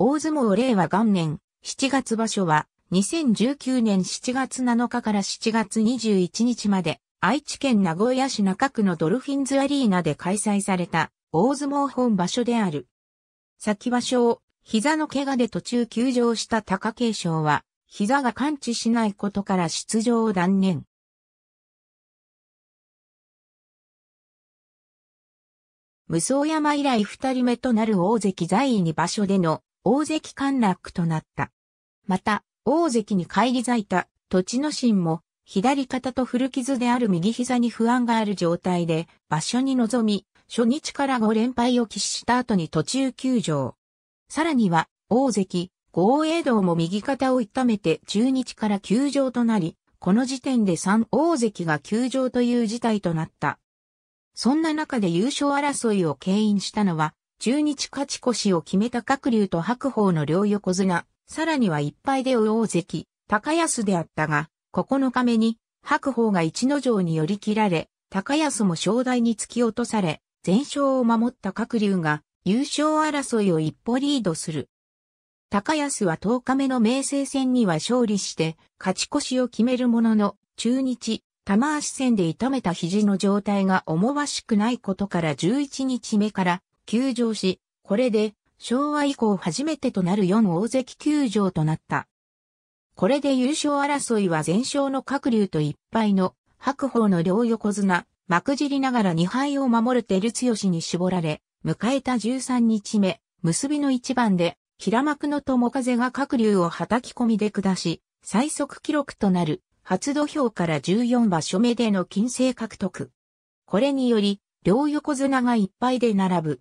大相撲令和元年7月場所は2019年7月7日から7月21日まで愛知県名古屋市中区のドルフィンズアリーナで開催された大相撲本場所である。先場所を膝の怪我で途中休場した貴景勝は膝が感知しないことから出場を断念。無双山以来二人目となる大関在位に場所での大関陥落となった。また、大関に返り咲いた、土地の心も、左肩と古傷である右膝に不安がある状態で、場所に臨み、初日から5連敗を喫した後に途中休場。さらには、大関、豪栄道も右肩を痛めて中日から休場となり、この時点で3大関が休場という事態となった。そんな中で優勝争いを牽引したのは、中日勝ち越しを決めた各竜と白鵬の両横綱、さらには一敗で大関、高安であったが、9日目に白鵬が一の城に寄り切られ、高安も正代に突き落とされ、全勝を守った各竜が優勝争いを一歩リードする。高安は10日目の明星戦には勝利して勝ち越しを決めるものの中日、玉足戦で痛めた肘の状態が思わしくないことから11日目から休場し、これで昭和以降初めてとなる4大関休場となった。これで優勝争いは全勝の各竜と1敗の白鵬の両横綱、幕尻ながら2敗を守る照強に絞られ、迎えた13日目、結びの一番で、平幕の友風が各竜を叩き込みで下し、最速記録となる、初土俵から14場所目での金星獲得。これにより、両横綱がいっぱいで並ぶ、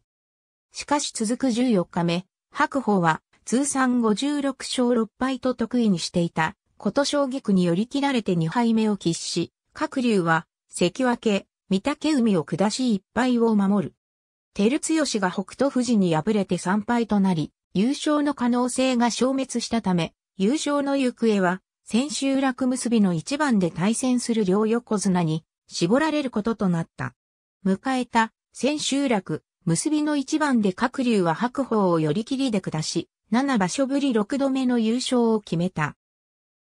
しかし続く14日目、白鵬は通算56勝6敗と得意にしていた、こと将棋区に寄り切られて2敗目を喫し、各竜は、関脇、御嶽海を下し1敗を守る。照強が北斗富士に敗れて3敗となり、優勝の可能性が消滅したため、優勝の行方は、千秋楽結びの一番で対戦する両横綱に、絞られることとなった。迎えた、千秋楽、結びの一番で各竜は白鵬を寄り切りで下し、7場所ぶり6度目の優勝を決めた。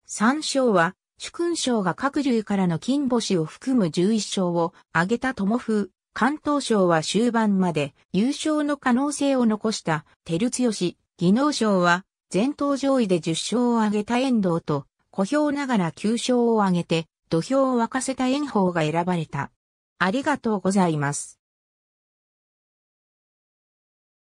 3勝は、主君賞が各竜からの金星を含む11勝を挙げた友風、関東賞は終盤まで優勝の可能性を残した照強、技能賞は前頭上位で10勝を挙げた遠藤と、小兵ながら9勝を挙げて土俵を沸かせた炎鵬が選ばれた。ありがとうございます。